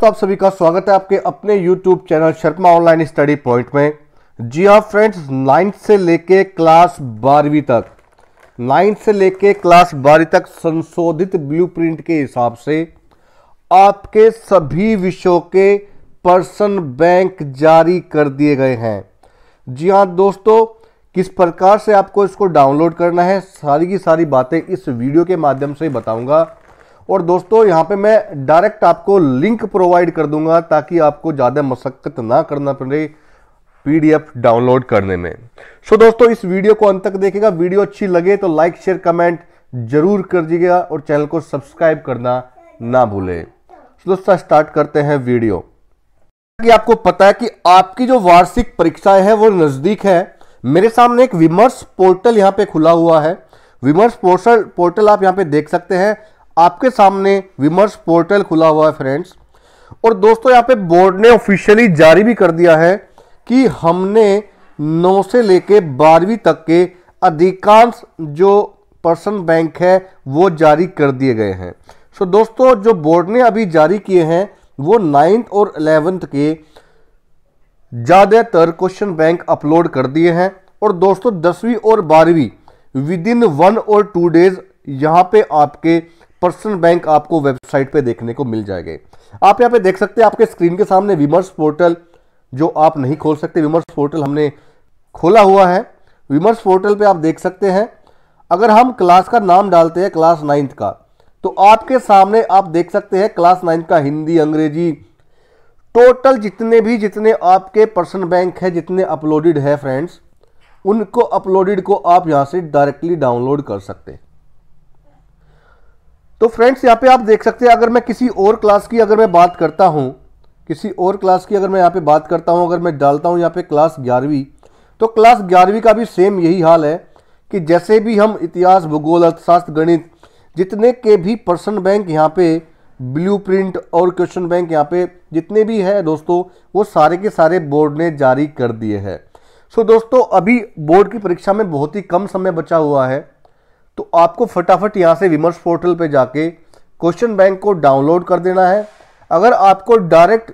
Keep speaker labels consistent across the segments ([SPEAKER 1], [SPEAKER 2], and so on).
[SPEAKER 1] दोस्तों आप सभी का स्वागत है आपके अपने YouTube channel Sharma online study point में जी हाँ फ्रेंड्स नाइन्थ से लेके क्लास बारहवीं तक नाइन्थ से लेके क्लास बारहवीं तक संशोधित ब्लूप्रिंट के हिसाब से आपके सभी विषयों के पर्सन बैंक जारी कर दिए गए हैं जी हाँ दोस्तों किस प्रकार से आपको इसको डाउनलोड करना है सारी की सारी बातें इस वीडियो के माध्यम से बताऊंगा और दोस्तों यहाँ पे मैं डायरेक्ट आपको लिंक प्रोवाइड कर दूंगा ताकि आपको ज़्यादा मशक्क़त ना करना पड़े पीडीएफ डाउनलोड करने में सो so, दोस्तों इस वीडियो को अंत तक देखेगा वीडियो अच्छी लगे तो लाइक शेयर कमेंट जरूर कर दीजिएगा और चैनल को सब्सक्राइब करना ना भूलें so, दोस्तों स्टार्ट करते हैं वीडियो कि आपको पता है कि आपकी जो वार्षिक परीक्षाएं हैं वो नज़दीक है मेरे सामने एक विमर्श पोर्टल यहाँ पे खुला हुआ है विमर्श पोर्टल पोर्टल आप यहाँ पे देख सकते हैं आपके सामने विमर्श पोर्टल खुला हुआ है फ्रेंड्स और दोस्तों यहाँ पे बोर्ड ने ऑफिशियली जारी भी कर दिया है कि हमने नौ से लेके बारहवीं तक के अधिकांश जो पर्सन बैंक है वो जारी कर दिए गए हैं सो so, दोस्तों जो बोर्ड ने अभी जारी किए हैं वो नाइन्थ और एलेवेंथ के ज़्यादातर क्वेश्चन बैंक अपलोड कर दिए हैं और दोस्तों दसवीं और बारहवीं विद इन वन और टू डेज यहाँ पे आपके पर्सनल बैंक आपको वेबसाइट पे देखने को मिल जाएंगे आप यहाँ पे देख सकते हैं आपके स्क्रीन के सामने विमर्श पोर्टल जो आप नहीं खोल सकते विमर्श पोर्टल हमने खोला हुआ है विमर्श पोर्टल पे आप देख सकते हैं अगर हम क्लास का नाम डालते हैं क्लास नाइन्थ का तो आपके सामने आप देख सकते हैं क्लास नाइन्थ का हिंदी अंग्रेजी टोटल जितने भी जितने आपके पर्सन बैंक है जितने अपलोडेड है फ्रेंड्स उनको अपलोडेड को आप यहाँ से डायरेक्टली डाउनलोड कर सकते हैं तो फ्रेंड्स यहाँ पे आप देख सकते हैं अगर मैं किसी और क्लास की अगर मैं बात करता हूँ किसी और क्लास की अगर मैं यहाँ पे बात करता हूँ अगर मैं डालता हूँ यहाँ पे क्लास ग्यारहवीं तो क्लास ग्यारहवीं का भी सेम यही हाल है कि जैसे भी हम इतिहास भूगोल अर्थशास्त्र गणित जितने के भी पर्सन बैंक यहाँ पे ब्लू और क्वेश्चन बैंक यहाँ पे जितने भी है दोस्तों वो सारे के सारे बोर्ड ने जारी कर दिए हैं सो दोस्तों अभी बोर्ड की परीक्षा में बहुत ही कम समय बचा हुआ है तो आपको फटाफट यहाँ से विमर्श पोर्टल पे जाके क्वेश्चन बैंक को डाउनलोड कर देना है अगर आपको डायरेक्ट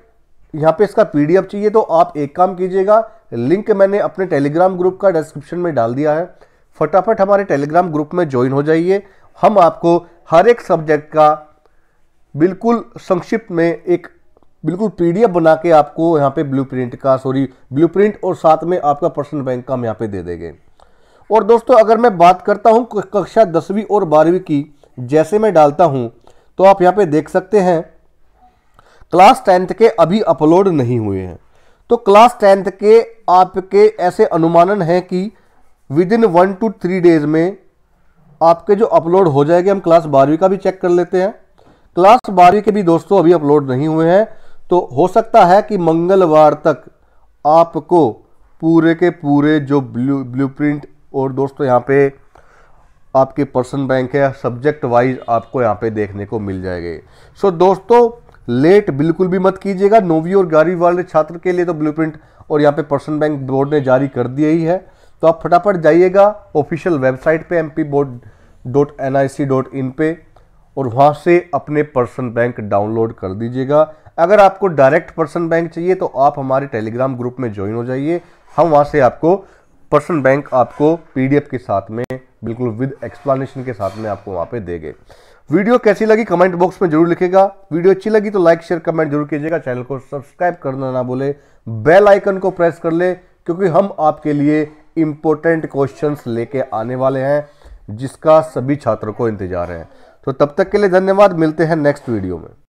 [SPEAKER 1] यहाँ पे इसका पीडीएफ चाहिए तो आप एक काम कीजिएगा लिंक मैंने अपने टेलीग्राम ग्रुप का डिस्क्रिप्शन में डाल दिया है फटाफट हमारे टेलीग्राम ग्रुप में ज्वाइन हो जाइए हम आपको हर एक सब्जेक्ट का बिल्कुल संक्षिप्त में एक बिल्कुल पीडीएफ बना के आपको यहाँ पे ब्लूप्रिंट का सॉरी ब्लूप्रिंट और साथ में आपका पर्सनल बैंक का हम यहाँ पे दे देंगे और दोस्तों अगर मैं बात करता हूँ कक्षा दसवीं और बारहवीं की जैसे मैं डालता हूँ तो आप यहाँ पे देख सकते हैं क्लास टेंथ के अभी अपलोड नहीं हुए हैं तो क्लास टेंथ के आपके ऐसे अनुमानन हैं कि within one two three days में आपके जो अपलोड हो जाएंगे हम क्लास बारहवीं का भी चेक कर लेते हैं क्लास बारहवीं के भी दोस्तों अभी अपलोड नहीं हुए हैं तो हो सकता है कि मंगलवार तक आपको पूरे के पूरे जो ब्लू प्रिंट और दोस्तों यहाँ पे आपके पर्सन बैंक है सब्जेक्ट वाइज आपको यहाँ पे देखने को मिल जाएंगे सो so, दोस्तों लेट बिल्कुल भी मत कीजिएगा नौवीं और ग्यारहवीं वाले छात्र के लिए तो ब्लू और यहाँ पे पर्सन बैंक बोर्ड ने जारी कर दिया ही है तो आप फटाफट जाइएगा ऑफिशियल वेबसाइट पे M P board dot N I C dot in पे और वहाँ से अपने पर्सन बैंक डाउनलोड कर दीजिएगा अगर आपको डायरेक्ट पर्सन बैंक चाहिए तो आप हमारे टेलीग्राम ग्रुप में ज्वाइन हो जाइए हम वहाँ से आपको पर्सनल बैंक आपको पीडीएफ के साथ में बिल्कुल विद एक्सप्लेनेशन के साथ में आपको वहाँ पे देंगे वीडियो कैसी लगी कमेंट बॉक्स में जरूर लिखेगा वीडियो अच्छी लगी तो लाइक शेयर कमेंट जरूर कीजिएगा चैनल को सब्सक्राइब करना ना बोले बेल आइकन को प्रेस कर ले क्योंकि हम आपके लिए इंपॉर्टेंट क्वेश्चंस लेके आने वाले हैं जिसका सभी छात्रों को इंतजार है तो तब तक के लिए धन्यवाद मिलते हैं नेक्स्ट वीडियो में